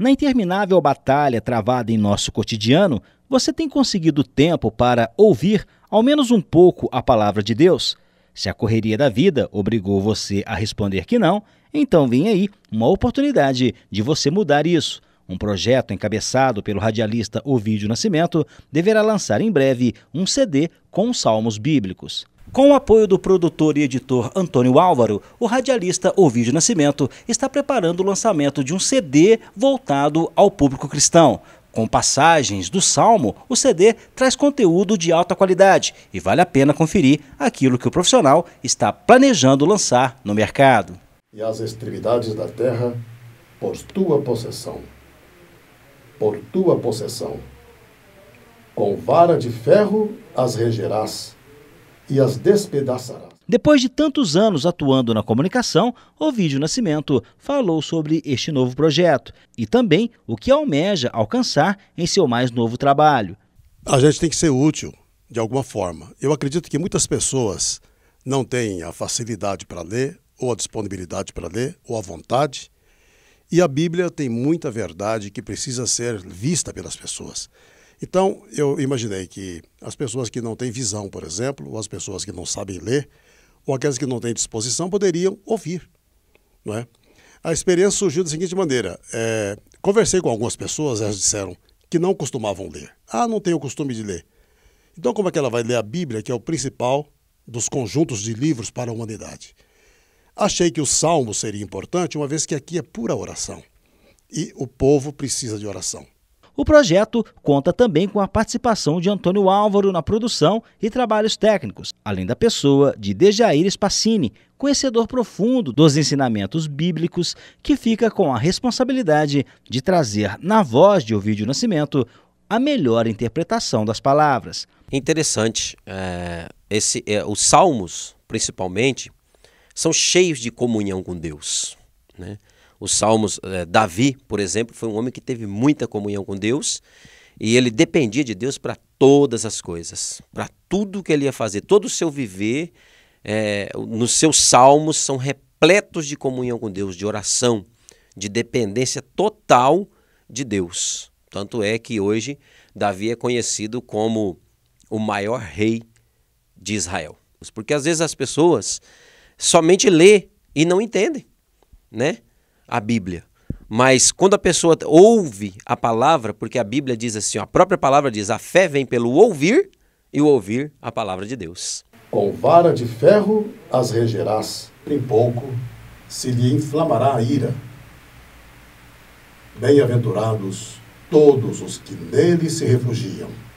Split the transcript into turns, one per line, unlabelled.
Na interminável batalha travada em nosso cotidiano, você tem conseguido tempo para ouvir ao menos um pouco a palavra de Deus? Se a correria da vida obrigou você a responder que não, então vem aí uma oportunidade de você mudar isso. Um projeto encabeçado pelo radialista Ovídio Nascimento deverá lançar em breve um CD com salmos bíblicos. Com o apoio do produtor e editor Antônio Álvaro, o radialista Ovidio Nascimento está preparando o lançamento de um CD voltado ao público cristão. Com passagens do Salmo, o CD traz conteúdo de alta qualidade e vale a pena conferir aquilo que o profissional está planejando lançar no mercado.
E as extremidades da terra por tua possessão, por tua possessão. Com vara de ferro as regerás e as despedaçará.
Depois de tantos anos atuando na comunicação, Ovidio Nascimento falou sobre este novo projeto e
também o que almeja alcançar em seu mais novo trabalho. A gente tem que ser útil de alguma forma. Eu acredito que muitas pessoas não têm a facilidade para ler, ou a disponibilidade para ler, ou a vontade. E a Bíblia tem muita verdade que precisa ser vista pelas pessoas. Então, eu imaginei que as pessoas que não têm visão, por exemplo, ou as pessoas que não sabem ler, ou aquelas que não têm disposição, poderiam ouvir. Não é? A experiência surgiu da seguinte maneira: é, conversei com algumas pessoas, elas disseram que não costumavam ler. Ah, não tenho o costume de ler. Então, como é que ela vai ler a Bíblia, que é o principal dos conjuntos de livros para a humanidade? Achei que o salmo seria importante, uma vez que aqui é pura oração. E o povo precisa de oração. O projeto conta também com a participação de Antônio
Álvaro na produção e trabalhos técnicos, além da pessoa de Dejair Spassini, conhecedor profundo dos ensinamentos bíblicos, que fica com a responsabilidade de trazer na voz de Ovídio Nascimento a melhor interpretação das palavras. Interessante, é, esse, é, os salmos, principalmente,
são cheios de comunhão com Deus. Né? Os salmos, é, Davi, por exemplo, foi um homem que teve muita comunhão com Deus e ele dependia de Deus para todas as coisas, para tudo que ele ia fazer, todo o seu viver, é, nos seus salmos são repletos de comunhão com Deus, de oração, de dependência total de Deus. Tanto é que hoje Davi é conhecido como o maior rei de Israel. Porque às vezes as pessoas somente lê e não entendem, né? a Bíblia. Mas quando a pessoa ouve a palavra, porque a Bíblia diz assim, a própria palavra diz: a fé vem pelo ouvir e o ouvir a palavra de Deus.
Com vara de ferro as regerás, em pouco se lhe inflamará a ira. Bem-aventurados todos os que nele se refugiam.